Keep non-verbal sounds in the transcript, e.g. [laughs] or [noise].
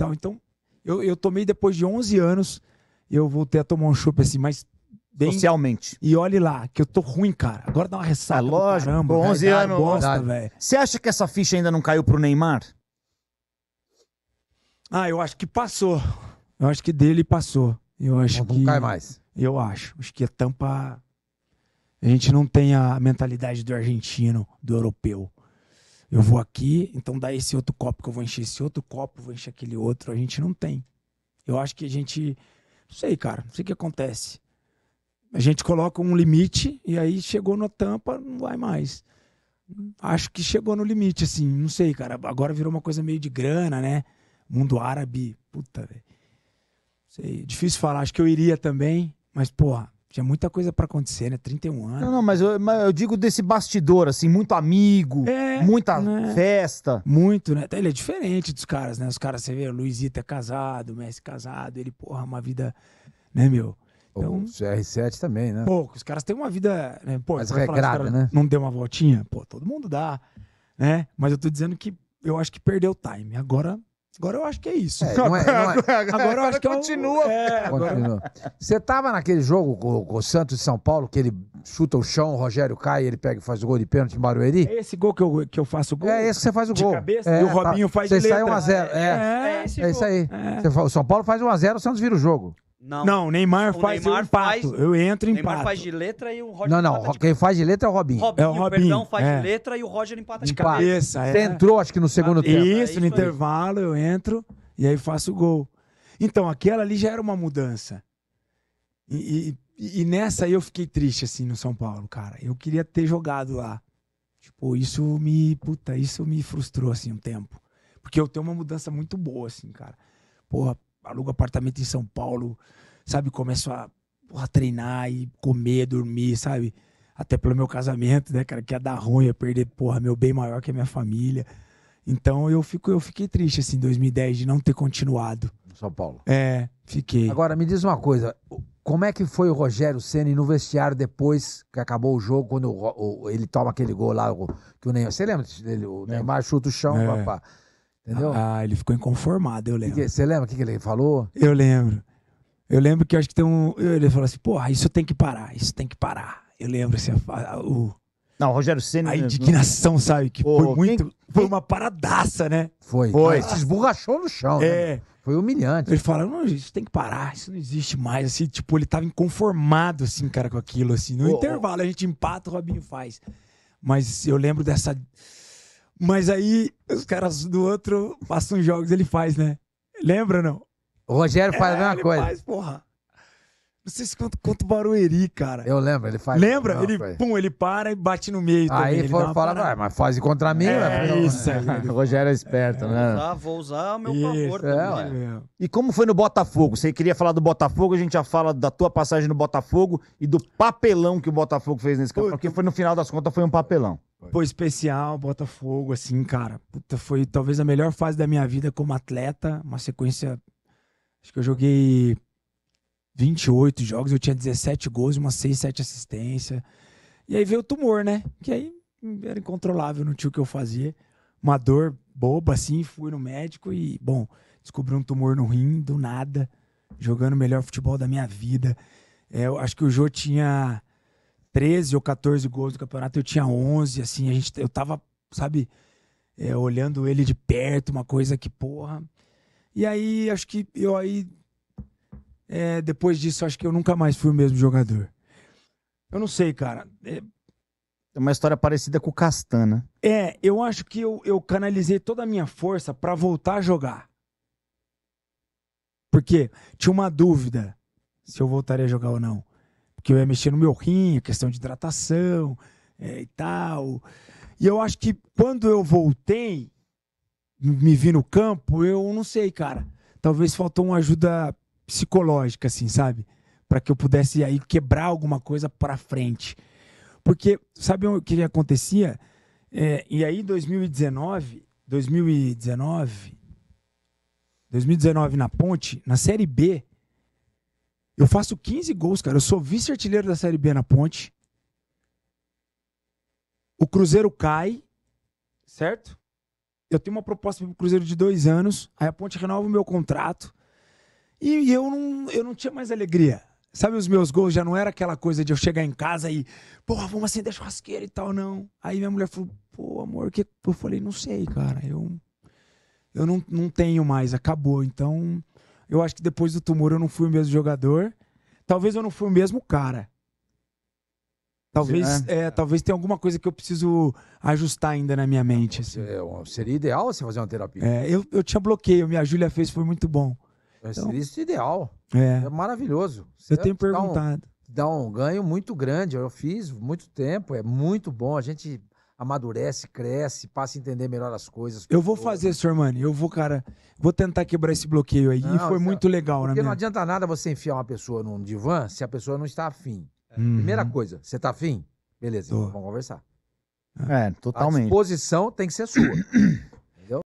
tal. Então, eu, eu tomei depois de 11 anos, eu voltei a tomar um chope assim, mas Bem... Socialmente. E olhe lá, que eu tô ruim, cara. Agora dá uma ressaca. É lógico. Caramba, 11 cara, anos. Bosta, velho. Você acha que essa ficha ainda não caiu pro Neymar? Ah, eu acho que passou. Eu acho que dele passou. Eu acho não, que. Não cai mais. Eu acho. Acho que a tampa. A gente não tem a mentalidade do argentino, do europeu eu vou aqui, então dá esse outro copo que eu vou encher esse outro copo, vou encher aquele outro. A gente não tem. Eu acho que a gente. Não sei, cara, não sei o que acontece. A gente coloca um limite e aí chegou na tampa, não vai mais. Acho que chegou no limite, assim, não sei, cara. Agora virou uma coisa meio de grana, né? Mundo árabe, puta, velho. Sei, difícil falar. Acho que eu iria também, mas, porra, tinha muita coisa para acontecer, né? 31 anos. Não, não, mas eu, mas eu digo desse bastidor, assim, muito amigo, é, muita né? festa. Muito, né? ele é diferente dos caras, né? Os caras, você vê, o Luizito é casado, o Messi é casado, ele, porra, uma vida, né, meu? Então, o CR7 também, né? poucos os caras têm uma vida. Né? Pô, mas regrada, né? Não deu uma voltinha? Pô, todo mundo dá, né? Mas eu tô dizendo que eu acho que perdeu o time. Agora Agora eu acho que é isso. É, não é, não é. [laughs] Agora, eu acho que é continua. é, agora... continua. Você estava naquele jogo com, com, o Santos de São Paulo, que ele chuta o chão, o Rogério cai, ele pega e faz o gol de pênalti em Barueri? É esse gol que eu, que eu faço o gol? É esse que você faz o gol. de Cabeça, é, e o Robinho tá, faz de letra. Você sai 1x0. É, é, é, é isso aí. É. Você, o São Paulo faz 1x0, o Santos vira o jogo. Não. Não, o Neymar o faz Neymar eu Faz, eu entro em empate. O Neymar faz de letra e o Roger Não, não. Quem faz de letra é o Robinho. Robinho, é o Robinho. perdão, faz é. de letra e o Roger empata de, de cabeça. é. Você entrou, acho que no segundo tempo. É isso, no intervalo eu entro e aí faço o gol. Então, aquela ali já era uma mudança. E, e, e nessa aí eu fiquei triste, assim, no São Paulo, cara. Eu queria ter jogado lá. Tipo, isso me. Puta, isso me frustrou, assim, um tempo. Porque eu tenho uma mudança muito boa, assim, cara. Porra, alugo apartamento em São Paulo, sabe? Começo a, a treinar e comer, dormir, sabe? Até pelo meu casamento, né, cara? Que ia dar ruim, ia perder, porra, meu bem maior que a minha família. Então eu, fico, eu fiquei triste, assim, em 2010, de não ter continuado. São Paulo. É, fiquei. Agora, me diz uma coisa. Como é que foi o Rogério Ceni no vestiário depois que acabou o jogo, quando o, o, ele toma aquele gol lá, o, que o Neymar... Você lembra? dele, o Neymar chuta o chão, é. papá. Entendeu? Ah, ele ficou inconformado, eu lembro. você lembra o que, que ele falou? Eu lembro. Eu lembro que eu acho que tem um. Ele falou assim, porra, isso tem que parar, isso tem que parar. Eu lembro assim, o. Não, Rogério Senna. A indignação, sabe? Que oh, foi muito. Quem, foi uma paradaça, né? Foi. Foi. Ele se esborrachou no chão. Né? É. Né? Foi humilhante. Ele fala, não, isso tem que parar, isso não existe mais. Assim, tipo, ele tava inconformado, assim, cara, com aquilo, assim. No oh, intervalo, oh. a gente empata, o Robinho faz. Mas eu lembro dessa mas aí os caras do outro passam jogos, ele faz, né? Lembra não? O Rogério faz é, a mesma ele coisa. Faz, porra. Não sei se quanto, quanto Barueri, cara. Eu lembro, ele faz. Lembra? Ele, pum, ele para e bate no meio. Aí ele fala, ah, mas faz contra mim, é, Isso. [laughs] o Rogério é esperto, é, né? Vou usar, vou usar meu isso, favor também. É, né? é, e como foi no Botafogo? Você queria falar do Botafogo, a gente já fala da tua passagem no Botafogo e do papelão que o Botafogo fez nesse campeonato, porque foi no final das contas foi um papelão foi? Pô, especial, Botafogo, assim, cara. Puta, foi talvez a melhor fase da minha vida como atleta. Uma sequência. Acho que eu joguei 28 jogos, eu tinha 17 gols, umas 6, 7 assistências. E aí veio o tumor, né? Que aí era incontrolável, não tinha o que eu fazia. Uma dor boba, assim, fui no médico e, bom, descobri um tumor no rim, do nada, jogando o melhor futebol da minha vida. É, eu acho que o Jô tinha 13 ou 14 gols do campeonato, eu tinha 11, assim, a gente, eu tava, sabe, é, olhando ele de perto, uma coisa que, porra. E aí, acho que eu aí, é, depois disso, acho que eu nunca mais fui o mesmo jogador. Eu não sei, cara. É, é uma história parecida com o Castan, né? É, eu acho que eu, eu canalizei toda a minha força para voltar a jogar. Porque tinha uma dúvida se eu voltaria a jogar ou não porque eu ia mexer no meu rim, questão de hidratação é, e tal. E eu acho que quando eu voltei, me vi no campo, eu não sei, cara. Talvez faltou uma ajuda psicológica, assim, sabe? Para que eu pudesse aí quebrar alguma coisa para frente. Porque, sabe o que acontecia? É, e aí, 2019, 2019, 2019 na Ponte, na Série B, eu faço 15 gols, cara. Eu sou vice-artilheiro da Série B na Ponte. O Cruzeiro cai, certo? Eu tenho uma proposta pro Cruzeiro de dois anos. Aí a Ponte renova o meu contrato. E eu não, eu não tinha mais alegria. Sabe, os meus gols já não era aquela coisa de eu chegar em casa e, porra, vamos acender a churrasqueira e tal, não. Aí minha mulher falou, pô, amor, que. Eu falei, não sei, cara. Eu, eu não, não tenho mais, acabou. Então, eu acho que depois do tumor eu não fui o mesmo jogador. Talvez eu não fui o mesmo cara. Talvez, é, é. talvez tenha alguma coisa que eu preciso ajustar ainda na minha mente. Assim. É seria ideal você fazer uma terapia. É, eu, eu tinha bloqueio, minha Júlia fez, foi muito bom. Então, seria isso ideal. É. é maravilhoso. Você eu tenho perguntado. Um, dá um ganho muito grande. Eu fiz muito tempo, é muito bom. A gente amadurece, cresce, passa a entender melhor as coisas. Eu vou fazer, senhor Mani. Eu vou, cara, vou tentar quebrar esse bloqueio aí. Não, e foi é muito legal, né? Porque não adianta nada você enfiar uma pessoa num divã se a pessoa não está afim. É. Uhum. Primeira coisa, você está afim? Beleza, então vamos conversar. É, totalmente. A disposição tem que ser sua.